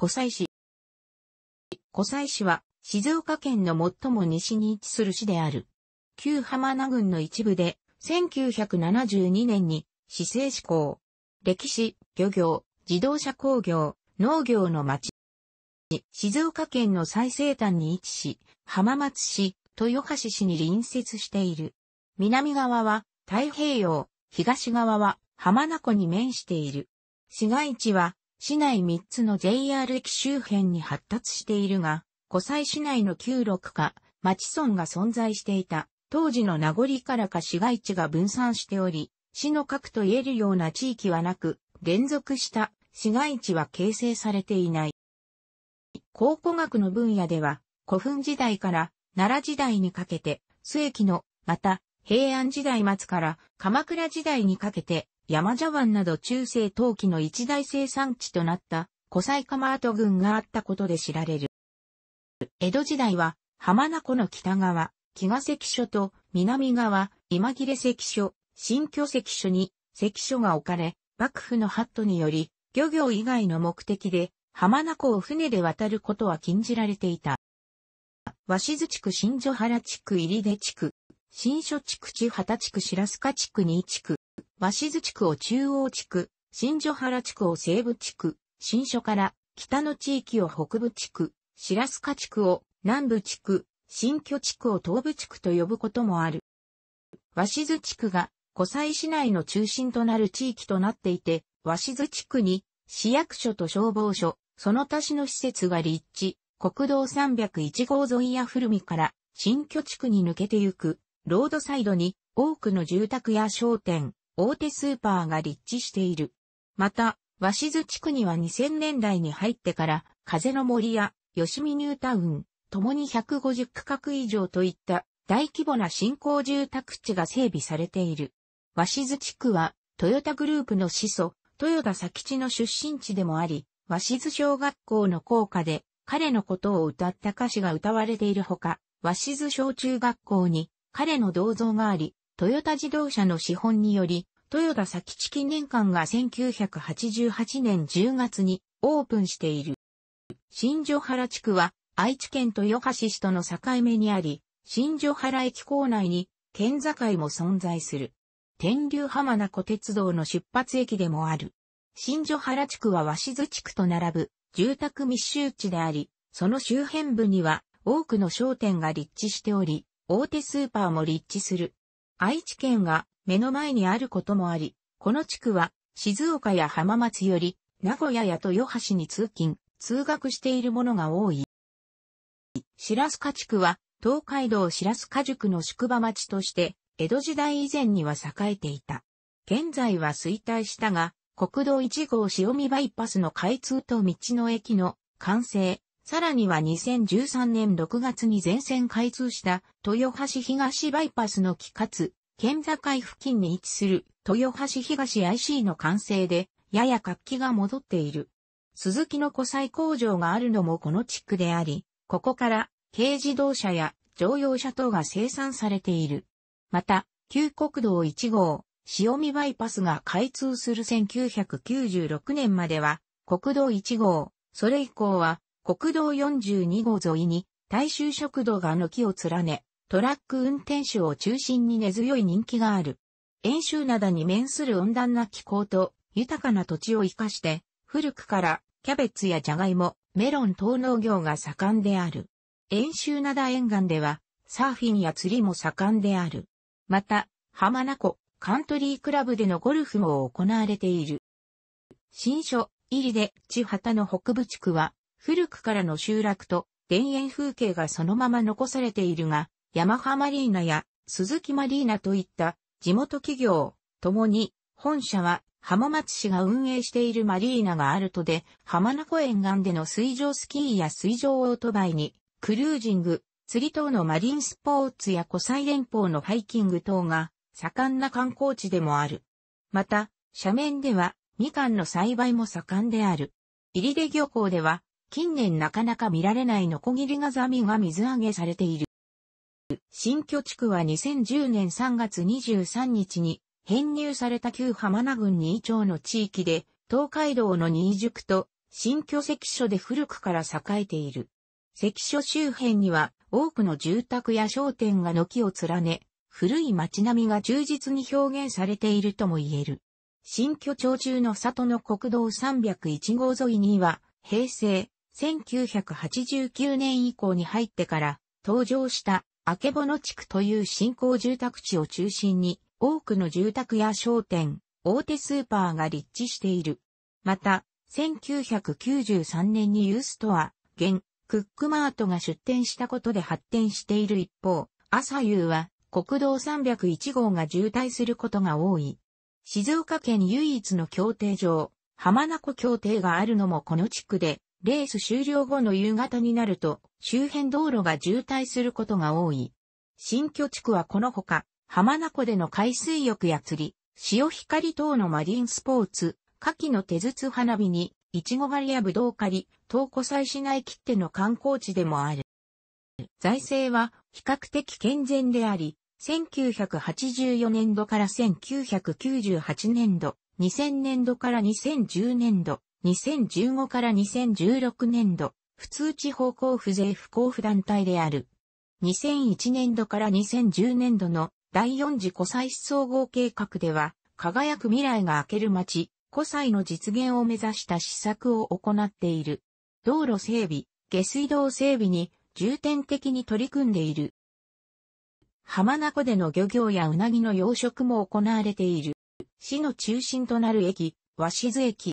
湖西市。湖西市は静岡県の最も西に位置する市である。旧浜名郡の一部で、1972年に市政施行。歴史、漁業、自動車工業、農業の町。静岡県の最西端に位置し、浜松市、豊橋市に隣接している。南側は太平洋、東側は浜名湖に面している。市街地は市内3つの JR 駅周辺に発達しているが、湖西市内の旧六か、町村が存在していた。当時の名残からか市街地が分散しており、市の核と言えるような地域はなく、連続した市街地は形成されていない。考古学の分野では、古墳時代から奈良時代にかけて、末期の、また、平安時代末から鎌倉時代にかけて、山茶湾など中世陶器の一大生産地となった古西釜跡群があったことで知られる。江戸時代は浜名湖の北側、木ヶ関所と南側、今切関所、新居関所に関所が置かれ、幕府のハットにより、漁業以外の目的で浜名湖を船で渡ることは禁じられていた。鷲津地区新所原地区入出地区、新所地区地畑地区白須賀地区新地区、和静地区を中央地区、新所原地区を西部地区、新所から北の地域を北部地区、白須賀地区を南部地区、新居地区を東部地区と呼ぶこともある。和静地区が湖西市内の中心となる地域となっていて、和静地区に市役所と消防署、その他市の施設が立地、国道301号沿いや古見から新居地区に抜けてゆく、ロードサイドに多くの住宅や商店、大手スーパーが立地している。また、鷲津地区には2000年代に入ってから、風の森や、吉見ニュータウン、共に150区画以上といった大規模な新興住宅地が整備されている。鷲津地区は、トヨタグループの始祖、豊田佐吉の出身地でもあり、鷲津小学校の校歌で、彼のことを歌った歌詞が歌われているほか、鷲津小中学校に彼の銅像があり、トヨタ自動車の資本により、豊田先地記念館が1988年10月にオープンしている。新所原地区は愛知県豊橋市との境目にあり、新所原駅構内に県境も存在する。天竜浜名湖鉄道の出発駅でもある。新所原地区は和津地区と並ぶ住宅密集地であり、その周辺部には多くの商店が立地しており、大手スーパーも立地する。愛知県が目の前にあることもあり、この地区は静岡や浜松より名古屋や豊橋に通勤、通学しているものが多い。白須賀地区は東海道白須賀宿の宿場町として江戸時代以前には栄えていた。現在は衰退したが、国道1号潮見バイパスの開通と道の駅の完成、さらには2013年6月に全線開通した豊橋東バイパスの帰活、県境付近に位置する豊橋東 IC の完成で、やや活気が戻っている。鈴木の古材工場があるのもこの地区であり、ここから軽自動車や乗用車等が生産されている。また、旧国道1号、塩見バイパスが開通する1996年までは、国道1号、それ以降は国道42号沿いに大衆食堂が軒を連ね、トラック運転手を中心に根強い人気がある。遠州灘に面する温暖な気候と豊かな土地を生かして、古くからキャベツやジャガイモ、メロン等農業が盛んである。遠州灘沿岸では、サーフィンや釣りも盛んである。また、浜名湖、カントリークラブでのゴルフも行われている。新書、入りで、地畑の北部地区は、古くからの集落と田園風景がそのまま残されているが、山ママリーナや鈴木マリーナといった地元企業、ともに本社は浜松市が運営しているマリーナがあるとで、浜名湖沿岸での水上スキーや水上オートバイに、クルージング、釣り等のマリンスポーツや湖西連邦のハイキング等が盛んな観光地でもある。また、斜面ではみかんの栽培も盛んである。入出漁港では近年なかなか見られないノコギリガザミが水揚げされている。新居地区は2010年3月23日に編入された旧浜名郡新町の地域で、東海道の新宿と新居関所で古くから栄えている。関所周辺には多くの住宅や商店が軒を連ね、古い街並みが忠実に表現されているとも言える。新居町中の里の国道301号沿いには、平成、1989年以降に入ってから登場したあけぼの地区という新興住宅地を中心に多くの住宅や商店、大手スーパーが立地している。また、1993年にユーストア、現、クックマートが出店したことで発展している一方、朝夕は国道301号が渋滞することが多い。静岡県唯一の協定場、浜名湖協定があるのもこの地区で、レース終了後の夕方になると、周辺道路が渋滞することが多い。新居地区はこのほか、浜名湖での海水浴や釣り、潮光等のマリンスポーツ、夏季の手筒花火に、いちご狩りやぶどう狩り、東湖祭市内切手の観光地でもある。財政は比較的健全であり、1984年度から1998年度、2000年度から2010年度、2015から2016年度、普通地方交付税不交付団体である。2001年度から2010年度の第4次古歳総合計画では、輝く未来が明ける街、古歳の実現を目指した施策を行っている。道路整備、下水道整備に重点的に取り組んでいる。浜名湖での漁業やうなぎの養殖も行われている。市の中心となる駅、和静駅、